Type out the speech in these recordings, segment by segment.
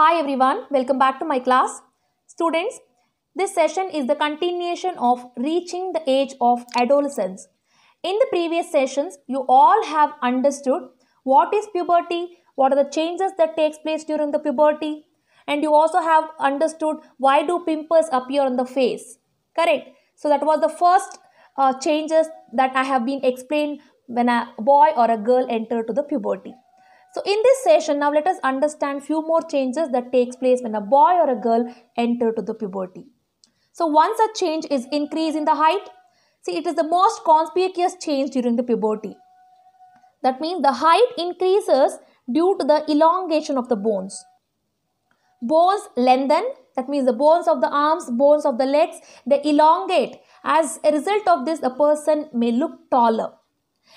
Hi everyone, welcome back to my class. Students, this session is the continuation of reaching the age of adolescence. In the previous sessions, you all have understood what is puberty, what are the changes that takes place during the puberty and you also have understood why do pimples appear on the face. Correct. So that was the first uh, changes that I have been explained when a boy or a girl enter to the puberty. So in this session, now let us understand few more changes that takes place when a boy or a girl enter to the puberty. So once a change is increase in the height, see it is the most conspicuous change during the puberty. That means the height increases due to the elongation of the bones. Bones lengthen, that means the bones of the arms, bones of the legs, they elongate. As a result of this, the person may look taller.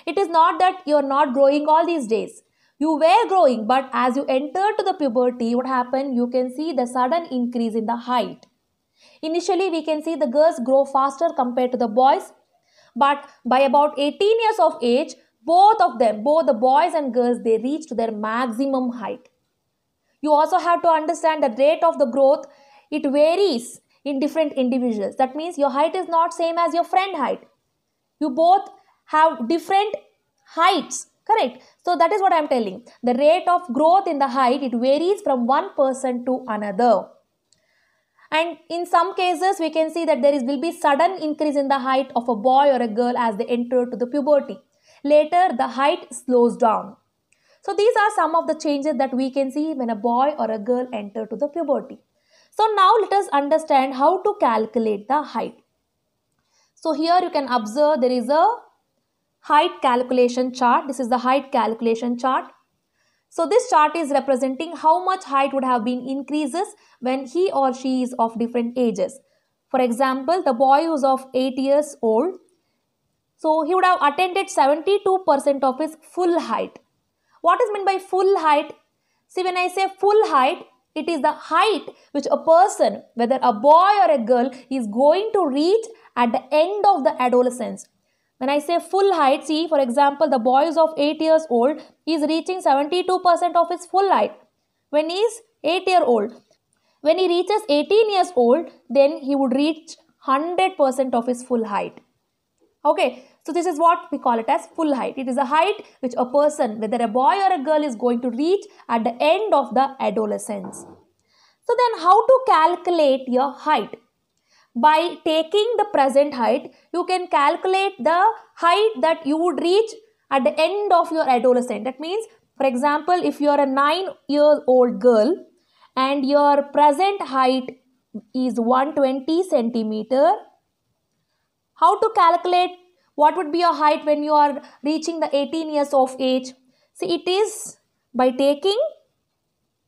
It is not that you are not growing all these days you were growing but as you enter to the puberty what happened you can see the sudden increase in the height initially we can see the girls grow faster compared to the boys but by about 18 years of age both of them both the boys and girls they reach to their maximum height you also have to understand the rate of the growth it varies in different individuals that means your height is not same as your friend height you both have different heights correct so that is what i am telling the rate of growth in the height it varies from one person to another and in some cases we can see that there is, will be sudden increase in the height of a boy or a girl as they enter to the puberty later the height slows down so these are some of the changes that we can see when a boy or a girl enter to the puberty so now let us understand how to calculate the height so here you can observe there is a height calculation chart. This is the height calculation chart. So this chart is representing how much height would have been increases when he or she is of different ages. For example, the boy who's of 8 years old, so he would have attended 72% of his full height. What is meant by full height? See, when I say full height, it is the height which a person, whether a boy or a girl, is going to reach at the end of the adolescence when I say full height, see for example the boy is of 8 years old is reaching 72% of his full height when he is 8 year old. When he reaches 18 years old, then he would reach 100% of his full height. Okay, so this is what we call it as full height. It is a height which a person, whether a boy or a girl, is going to reach at the end of the adolescence. So then how to calculate your height? by taking the present height, you can calculate the height that you would reach at the end of your adolescent. That means, for example, if you are a 9 year old girl and your present height is 120 centimeter, how to calculate what would be your height when you are reaching the 18 years of age? See, it is by taking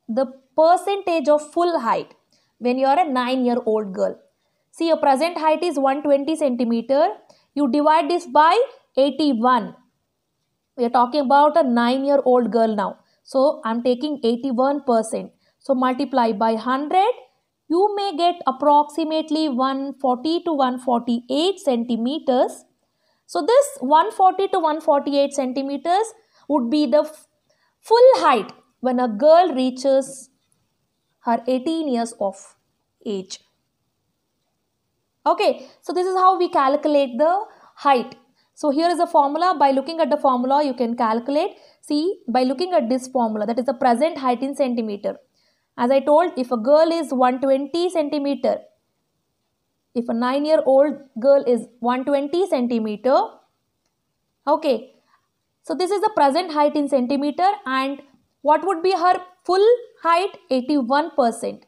the percentage of full height when you are a 9 year old girl. See your present height is 120 centimeter. You divide this by 81. We are talking about a 9 year old girl now. So I am taking 81%. So multiply by 100. You may get approximately 140 to 148 centimeters. So this 140 to 148 centimeters would be the full height when a girl reaches her 18 years of age. Okay, so this is how we calculate the height. So here is a formula. By looking at the formula, you can calculate. See, by looking at this formula, that is the present height in centimeter. As I told, if a girl is 120 centimeter, if a 9 year old girl is 120 centimeter, okay, so this is the present height in centimeter and what would be her full height? 81%.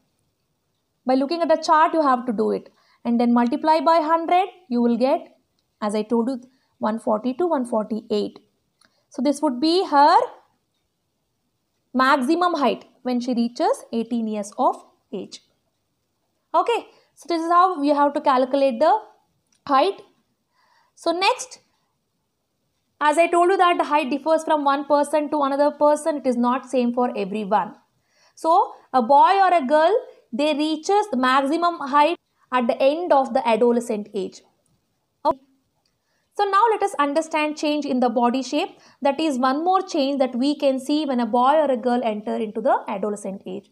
By looking at the chart, you have to do it and then multiply by 100 you will get as I told you 140 to 148. So this would be her maximum height when she reaches 18 years of age. Okay, so this is how we have to calculate the height. So next, as I told you that the height differs from one person to another person, it is not same for everyone. So a boy or a girl, they reaches the maximum height at the end of the adolescent age. Okay. So now let us understand change in the body shape. That is one more change that we can see when a boy or a girl enter into the adolescent age.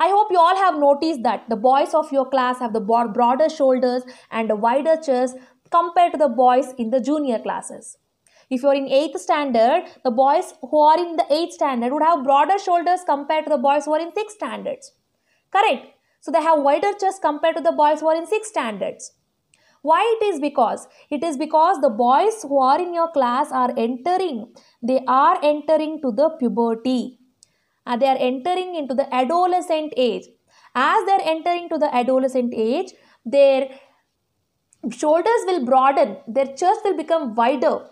I hope you all have noticed that the boys of your class have the broader shoulders and a wider chest compared to the boys in the junior classes. If you're in 8th standard, the boys who are in the 8th standard would have broader shoulders compared to the boys who are in 6th standards. Correct. So they have wider chest compared to the boys who are in six standards. Why it is because? It is because the boys who are in your class are entering, they are entering to the puberty. And uh, they are entering into the adolescent age. As they are entering to the adolescent age, their shoulders will broaden, their chest will become wider.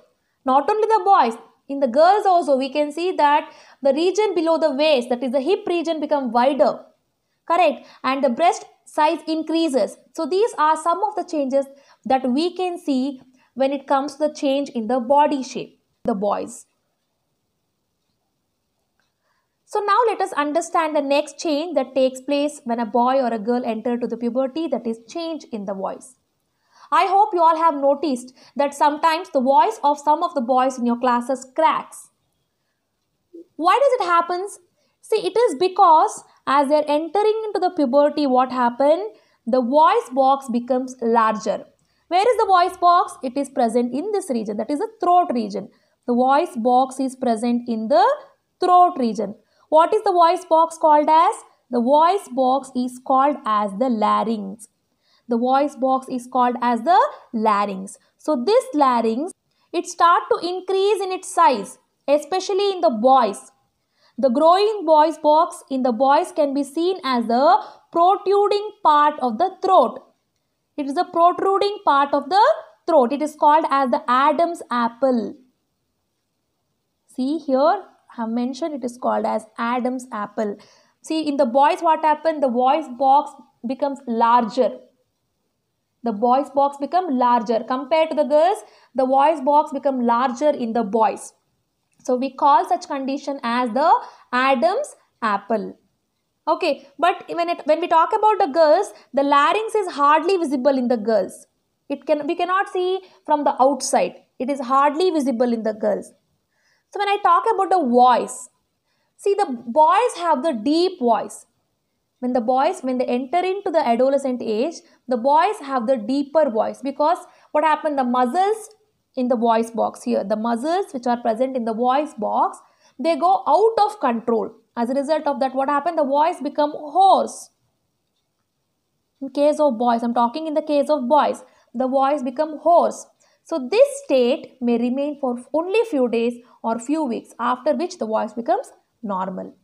Not only the boys, in the girls also we can see that the region below the waist, that is the hip region become wider correct and the breast size increases so these are some of the changes that we can see when it comes to the change in the body shape the boys so now let us understand the next change that takes place when a boy or a girl enter to the puberty that is change in the voice i hope you all have noticed that sometimes the voice of some of the boys in your classes cracks why does it happen see it is because as they're entering into the puberty, what happened? The voice box becomes larger. Where is the voice box? It is present in this region, that is the throat region. The voice box is present in the throat region. What is the voice box called as? The voice box is called as the larynx. The voice box is called as the larynx. So this larynx, it start to increase in its size, especially in the boys. The growing voice box in the voice can be seen as the protruding part of the throat. It is the protruding part of the throat. It is called as the Adam's apple. See here, I have mentioned it is called as Adam's apple. See in the voice what happened? The voice box becomes larger. The voice box become larger. Compared to the girls, the voice box become larger in the boys. So we call such condition as the Adam's apple. Okay, but when, it, when we talk about the girls, the larynx is hardly visible in the girls. It can, we cannot see from the outside. It is hardly visible in the girls. So when I talk about the voice, see the boys have the deep voice. When the boys, when they enter into the adolescent age, the boys have the deeper voice because what happened? The muscles in the voice box here. The muscles which are present in the voice box, they go out of control. As a result of that, what happened? The voice become hoarse. In case of boys, I'm talking in the case of boys, the voice become hoarse. So this state may remain for only few days or few weeks after which the voice becomes normal.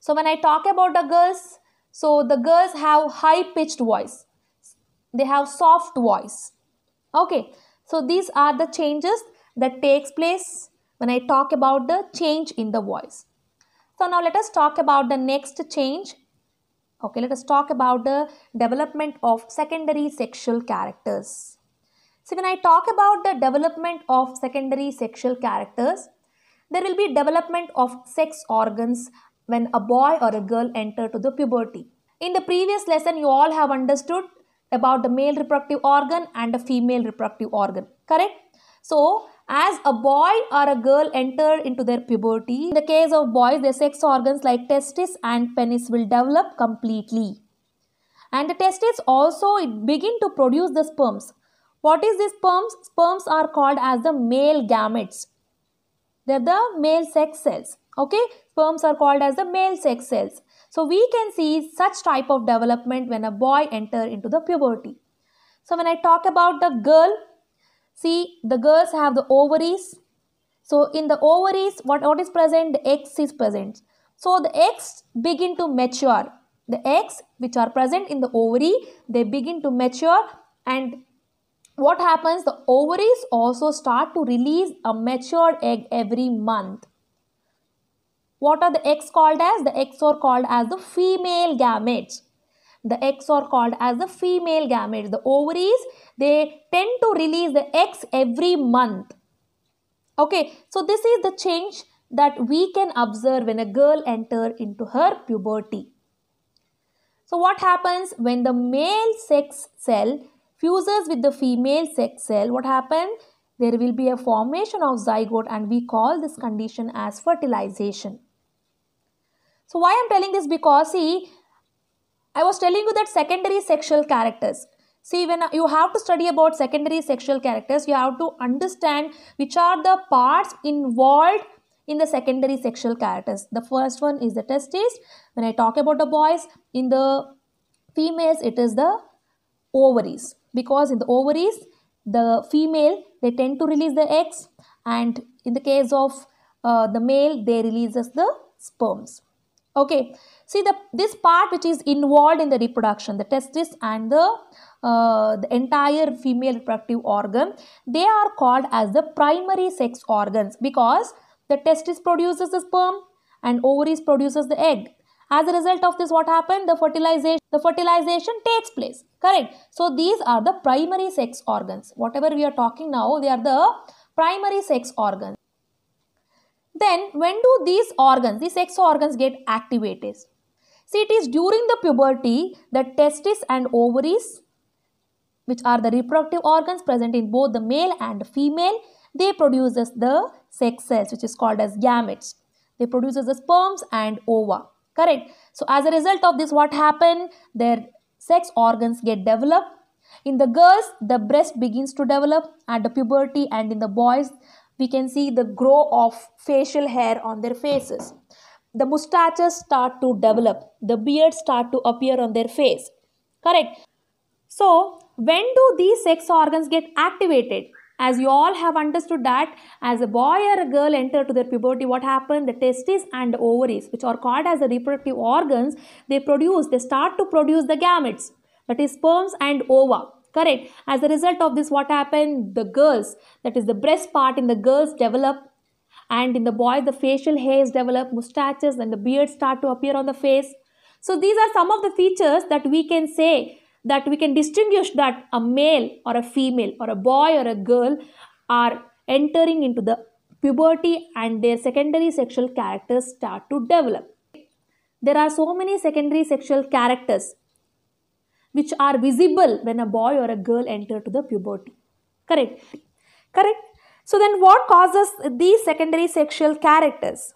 So when I talk about the girls, so the girls have high pitched voice. They have soft voice. Okay. So these are the changes that takes place when I talk about the change in the voice. So now let us talk about the next change. Okay, let us talk about the development of secondary sexual characters. So when I talk about the development of secondary sexual characters, there will be development of sex organs when a boy or a girl enter to the puberty. In the previous lesson, you all have understood about the male reproductive organ and the female reproductive organ. Correct? So, as a boy or a girl enter into their puberty, in the case of boys, their sex organs like testes and penis will develop completely. And the testes also begin to produce the sperms. What is these sperms? Sperms are called as the male gametes. They're the male sex cells. Okay, sperms are called as the male sex cells. So we can see such type of development when a boy enter into the puberty. So when I talk about the girl, see the girls have the ovaries. So in the ovaries, what, what is present? The eggs is present. So the eggs begin to mature. The eggs which are present in the ovary, they begin to mature and what happens? The ovaries also start to release a matured egg every month. What are the eggs called as? The eggs are called as the female gametes. The eggs are called as the female gametes. The ovaries, they tend to release the eggs every month. Okay, so this is the change that we can observe when a girl enters into her puberty. So what happens when the male sex cell fuses with the female sex cell? What happens? There will be a formation of zygote and we call this condition as fertilization. So why I'm telling this because see, I was telling you that secondary sexual characters. See, when you have to study about secondary sexual characters, you have to understand which are the parts involved in the secondary sexual characters. The first one is the testes. When I talk about the boys, in the females, it is the ovaries. Because in the ovaries, the female, they tend to release the eggs. And in the case of uh, the male, they releases the sperms okay see the this part which is involved in the reproduction the testis and the uh, the entire female reproductive organ they are called as the primary sex organs because the testis produces the sperm and ovaries produces the egg as a result of this what happened the fertilization the fertilization takes place correct so these are the primary sex organs whatever we are talking now they are the primary sex organs then when do these organs, these sex organs get activated? See it is during the puberty the testes and ovaries which are the reproductive organs present in both the male and female they produces the sex cells which is called as gametes. They produces the sperms and ova. Correct. So as a result of this what happen? Their sex organs get developed. In the girls the breast begins to develop at the puberty and in the boys we can see the grow of facial hair on their faces. The mustaches start to develop. The beards start to appear on their face. Correct. So, when do these sex organs get activated? As you all have understood that as a boy or a girl enter to their puberty, what happens? The testes and the ovaries, which are called as the reproductive organs, they produce, they start to produce the gametes, that is sperms and ova correct as a result of this what happened the girls that is the breast part in the girls develop and in the boys the facial hairs develop mustaches and the beard start to appear on the face so these are some of the features that we can say that we can distinguish that a male or a female or a boy or a girl are entering into the puberty and their secondary sexual characters start to develop there are so many secondary sexual characters which are visible when a boy or a girl enter to the puberty. Correct? Correct? So then what causes these secondary sexual characters?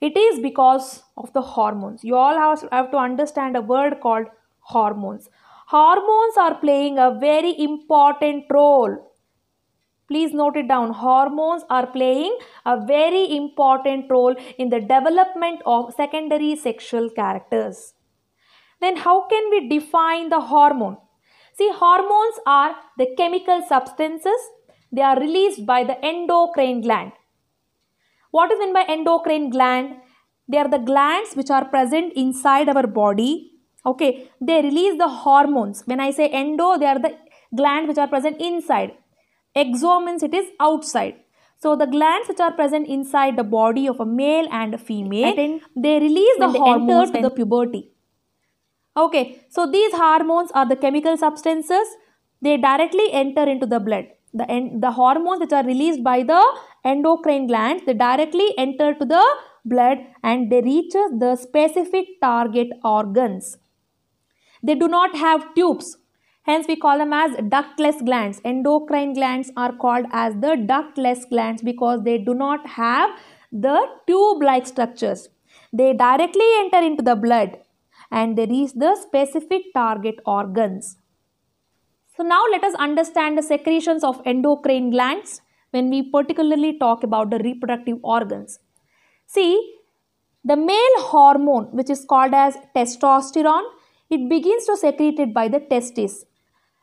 It is because of the hormones. You all have, have to understand a word called hormones. Hormones are playing a very important role please note it down hormones are playing a very important role in the development of secondary sexual characters then how can we define the hormone? See, hormones are the chemical substances. They are released by the endocrine gland. What is meant by endocrine gland? They are the glands which are present inside our body. Okay, they release the hormones. When I say endo, they are the glands which are present inside. Exo means it is outside. So the glands which are present inside the body of a male and a female, and they release the hormones enter to the puberty. Okay, so these hormones are the chemical substances. They directly enter into the blood. The, the hormones which are released by the endocrine glands, they directly enter to the blood and they reach the specific target organs. They do not have tubes. Hence, we call them as ductless glands. Endocrine glands are called as the ductless glands because they do not have the tube-like structures. They directly enter into the blood and they reach the specific target organs. So now let us understand the secretions of endocrine glands when we particularly talk about the reproductive organs. See, the male hormone which is called as testosterone, it begins to secrete it by the testes.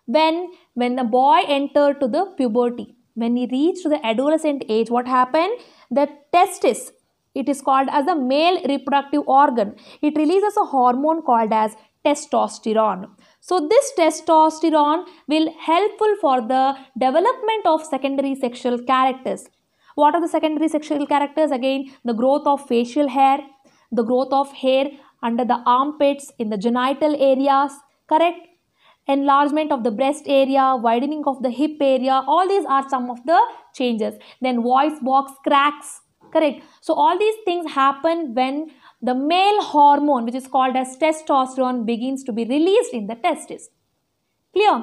When, when the boy entered to the puberty, when he reached the adolescent age, what happened? The testes it is called as the male reproductive organ. It releases a hormone called as testosterone. So this testosterone will helpful for the development of secondary sexual characters. What are the secondary sexual characters? Again, the growth of facial hair, the growth of hair under the armpits, in the genital areas, correct? enlargement of the breast area, widening of the hip area, all these are some of the changes. Then voice box cracks, correct so all these things happen when the male hormone which is called as testosterone begins to be released in the testis clear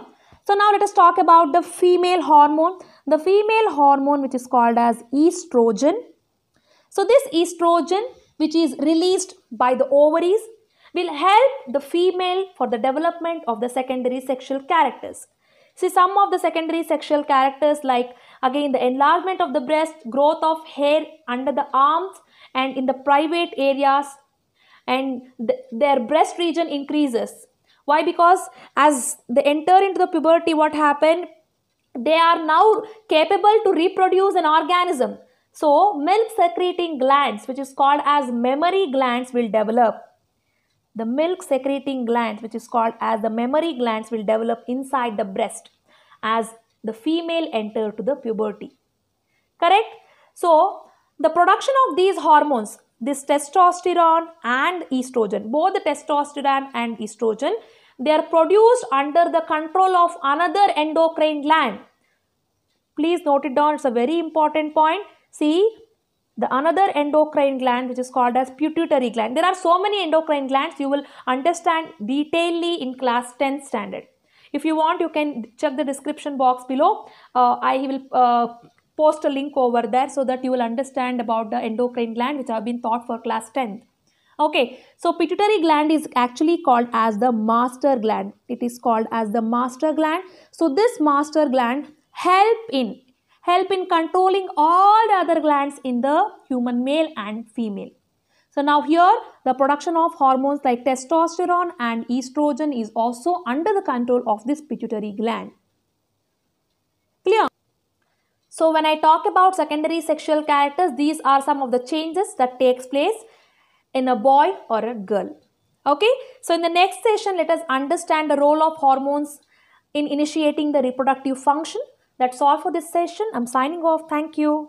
so now let us talk about the female hormone the female hormone which is called as estrogen so this estrogen which is released by the ovaries will help the female for the development of the secondary sexual characters See some of the secondary sexual characters like again the enlargement of the breast, growth of hair under the arms and in the private areas and th their breast region increases. Why? Because as they enter into the puberty what happened? They are now capable to reproduce an organism. So milk secreting glands which is called as memory glands will develop. The milk secreting glands, which is called as the memory glands, will develop inside the breast as the female enter to the puberty. Correct? So, the production of these hormones, this testosterone and estrogen, both the testosterone and estrogen, they are produced under the control of another endocrine gland. Please note it down, it's a very important point. See, the another endocrine gland which is called as pituitary gland there are so many endocrine glands you will understand detailedly in class 10 standard if you want you can check the description box below uh, i will uh, post a link over there so that you will understand about the endocrine gland which have been taught for class 10th okay so pituitary gland is actually called as the master gland it is called as the master gland so this master gland help in help in controlling all the other glands in the human male and female. So now here the production of hormones like testosterone and estrogen is also under the control of this pituitary gland. Clear? So when I talk about secondary sexual characters, these are some of the changes that takes place in a boy or a girl. Okay, so in the next session, let us understand the role of hormones in initiating the reproductive function that's all for this session. I'm signing off. Thank you.